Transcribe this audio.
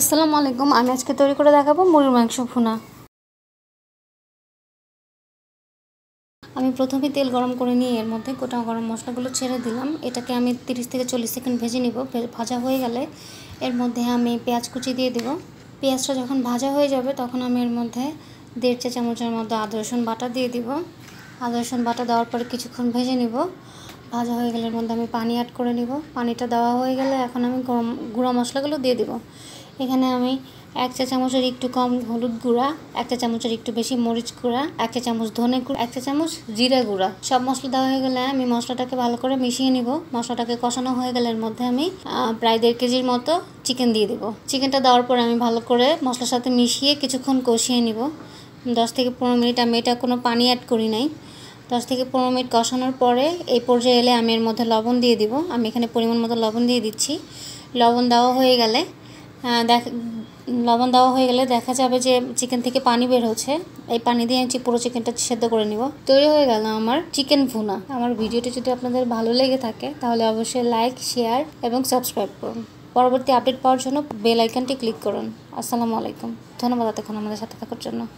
আসসালামু আলাইকুম আমি আজকে তৈরি করে দেখাবো মুরগির মাংস ভুনা আমি প্রথমে তেল গরম করে নিয়ে এর মধ্যে গোটা গরম মশলাগুলো ছেড়ে দিলাম এটাকে আমি 30 থেকে চল্লিশ সেকেন্ড ভেজে নিব ভাজা হয়ে গেলে এর মধ্যে আমি পেঁয়াজ কুচি দিয়ে দেব পেঁয়াজটা যখন ভাজা হয়ে যাবে তখন আমি এর মধ্যে দেড় চা চামচের মধ্যে আদা রসুন বাটা দিয়ে দিব আদা রসুন বাটা দেওয়ার পরে কিছুক্ষণ ভেজে নিব ভাজা হয়ে গেলে এর মধ্যে আমি পানি অ্যাড করে নিব পানিটা দেওয়া হয়ে গেলে এখন আমি গরম গুঁড়া মশলাগুলো দিয়ে দিব এখানে আমি এক চা চামচের একটু কম হলুদ গুঁড়া এক চা চামচের একটু বেশি মরিচ গুঁড়া এক চা চামচ ধনে গুঁড়া এক চা চামচ জিরা গুঁড়া সব মশলা দেওয়া হয়ে গেলে আমি মশলাটাকে ভালো করে মিশিয়ে নিব মশলাটাকে কষানো হয়ে গেলে এর মধ্যে আমি প্রায় দেড় কেজির মতো চিকেন দিয়ে দিব চিকেনটা দেওয়ার পরে আমি ভালো করে মশলার সাথে মিশিয়ে কিছুক্ষণ কষিয়ে নিব দশ থেকে পনেরো মিনিট আমি এটা কোনো পানি অ্যাড করি নাই দশ থেকে পনেরো মিনিট কষানোর পরে এই পর্যায়ে এলে আমি এর মধ্যে লবণ দিয়ে দিব আমি এখানে পরিমাণ মতো লবণ দিয়ে দিচ্ছি লবণ দেওয়া হয়ে গেলে দেখ লবণ দেওয়া হয়ে গেলে দেখা যাবে যে চিকেন থেকে পানি বের হচ্ছে এই পানি দিয়ে আমি পুরো চিকেনটা সেদ্ধ করে নিব তৈরি হয়ে গেল আমার চিকেন ভুনা আমার ভিডিওটি যদি আপনাদের ভালো লেগে থাকে তাহলে অবশ্যই লাইক শেয়ার এবং সাবস্ক্রাইব করুন পরবর্তী আপডেট পাওয়ার জন্য বেল আইকনটি ক্লিক করুন আসসালামু আলাইকুম ধন্যবাদ এখন আমাদের সাথে থাকার জন্য